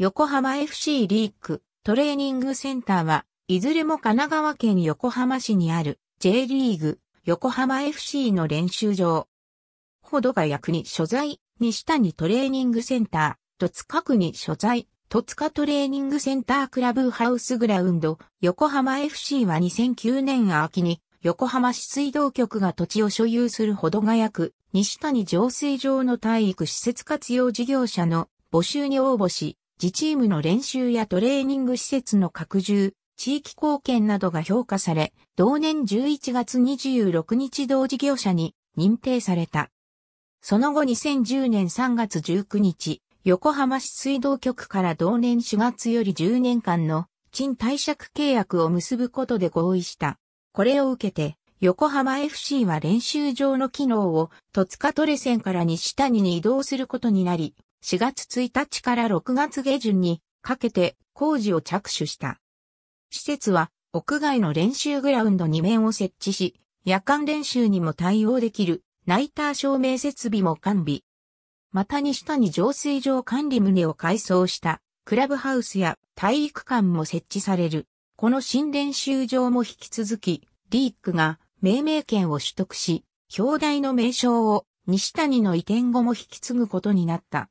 横浜 FC リークトレーニングセンターは、いずれも神奈川県横浜市にある J リーグ横浜 FC の練習場。ほどが役に所在、西谷トレーニングセンター、戸塚区に所在、戸塚トレーニングセンタークラブハウスグラウンド、横浜 FC は2009年秋に横浜市水道局が土地を所有するほどが役、西谷浄水場の体育施設活用事業者の募集に応募し、自チームの練習やトレーニング施設の拡充、地域貢献などが評価され、同年11月26日同事業者に認定された。その後2010年3月19日、横浜市水道局から同年4月より10年間の賃貸借契約を結ぶことで合意した。これを受けて、横浜 FC は練習場の機能を戸塚トレセンから西谷に移動することになり、4月1日から6月下旬にかけて工事を着手した。施設は屋外の練習グラウンド2面を設置し、夜間練習にも対応できるナイター照明設備も完備。また西谷浄水場管理棟を改装したクラブハウスや体育館も設置される。この新練習場も引き続き、リークが命名権を取得し、表題の名称を西谷の移転後も引き継ぐことになった。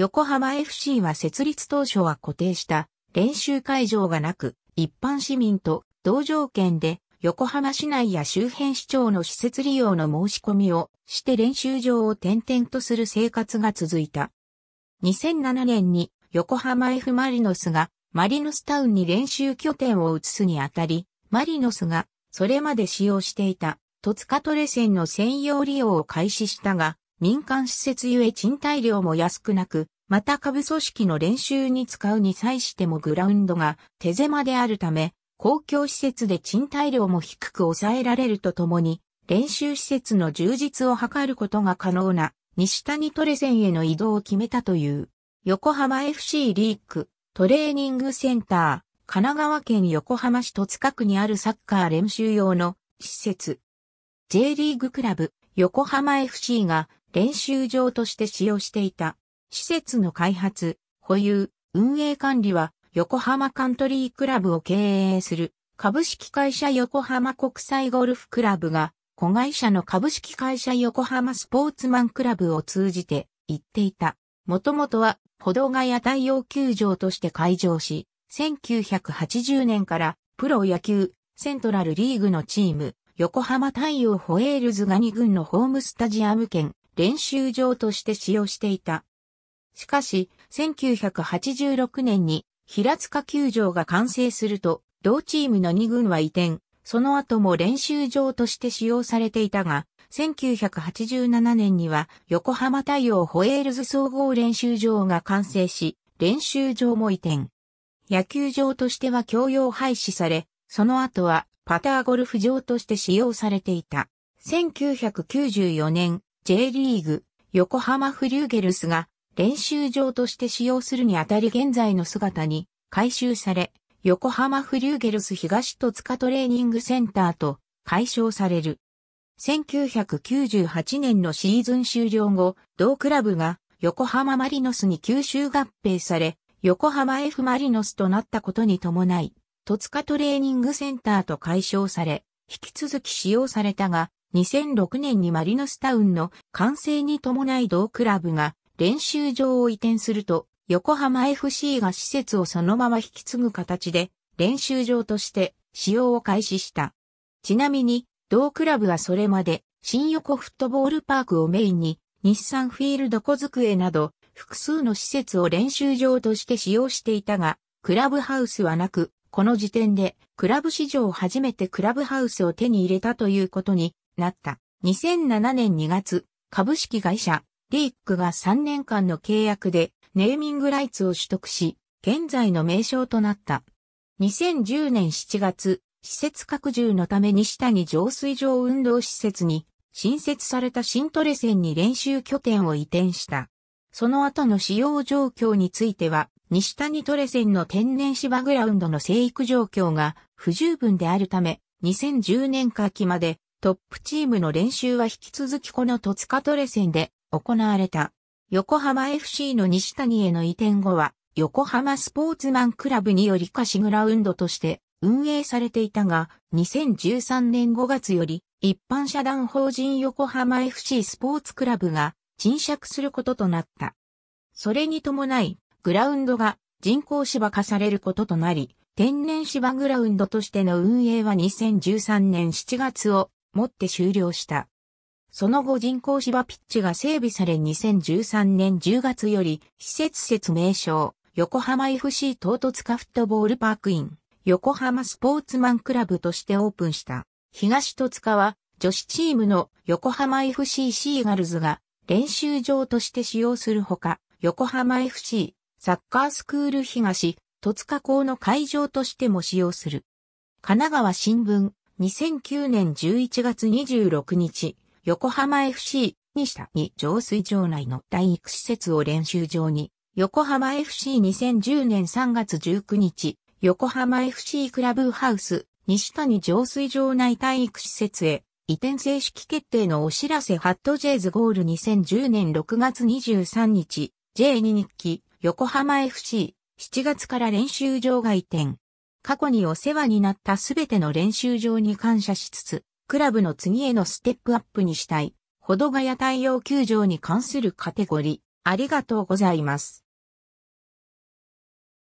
横浜 FC は設立当初は固定した練習会場がなく、一般市民と同条件で横浜市内や周辺市長の施設利用の申し込みをして練習場を転々とする生活が続いた。2007年に横浜 F マリノスがマリノスタウンに練習拠点を移すにあたり、マリノスがそれまで使用していた戸塚トレ線の専用利用を開始したが、民間施設ゆえ賃貸料も安くなく、また下部組織の練習に使うに際してもグラウンドが手狭であるため、公共施設で賃貸料も低く抑えられるとともに、練習施設の充実を図ることが可能な西谷トレセンへの移動を決めたという、横浜 FC リークトレーニングセンター、神奈川県横浜市戸塚区にあるサッカー練習用の施設。J リーグクラブ横浜 FC が練習場として使用していた。施設の開発、保有、運営管理は横浜カントリークラブを経営する株式会社横浜国際ゴルフクラブが子会社の株式会社横浜スポーツマンクラブを通じて行っていた。もともとは歩道ヶ谷太陽球場として開場し、1980年からプロ野球セントラルリーグのチーム横浜太陽ホエールズガニ軍のホームスタジアム兼練習場として使用していた。しかし、1986年に平塚球場が完成すると、同チームの2軍は移転、その後も練習場として使用されていたが、1987年には横浜太陽ホエールズ総合練習場が完成し、練習場も移転。野球場としては共用廃止され、その後はパターゴルフ場として使用されていた。1994年、J リーグ、横浜フリューゲルスが練習場として使用するにあたり現在の姿に改修され、横浜フリューゲルス東戸塚トレーニングセンターと解消される。1998年のシーズン終了後、同クラブが横浜マリノスに吸収合併され、横浜 F マリノスとなったことに伴い、戸塚トレーニングセンターと解消され、引き続き使用されたが、2006年にマリノスタウンの完成に伴い同クラブが練習場を移転すると、横浜 FC が施設をそのまま引き継ぐ形で練習場として使用を開始した。ちなみに、同クラブはそれまで新横フットボールパークをメインに日産フィールド小机など複数の施設を練習場として使用していたが、クラブハウスはなく、この時点でクラブ史上初めてクラブハウスを手に入れたということになった。2007年2月、株式会社、リークが3年間の契約でネーミングライツを取得し、現在の名称となった。2010年7月、施設拡充のため西谷浄水場運動施設に新設された新トレセンに練習拠点を移転した。その後の使用状況については、西谷トレセンの天然芝グラウンドの生育状況が不十分であるため、2010年夏季までトップチームの練習は引き続きこの戸塚トレンで行われた。横浜 FC の西谷への移転後は、横浜スポーツマンクラブにより貸しグラウンドとして運営されていたが、2013年5月より一般社団法人横浜 FC スポーツクラブが賃借することとなった。それに伴い、グラウンドが人工芝化されることとなり、天然芝グラウンドとしての運営は2013年7月をもって終了した。その後人工芝ピッチが整備され2013年10月より施設説明称横浜 FC 唐突カフットボールパークイン横浜スポーツマンクラブとしてオープンした。東戸塚は女子チームの横浜 FC シーガルズが練習場として使用するほか、横浜 FC サッカースクール東戸塚校の会場としても使用する。神奈川新聞2009年11月26日、横浜 FC 西谷浄水場内の体育施設を練習場に、横浜 FC2010 年3月19日、横浜 FC クラブハウス西谷浄水場内体育施設へ移転正式決定のお知らせハットジェイズゴール2010年6月23日 J2 日記横浜 FC7 月から練習場が移転過去にお世話になったすべての練習場に感謝しつつ、クラブの次へのステップアップにしたい、ほどがや太陽球場に関するカテゴリー、ありがとうございます。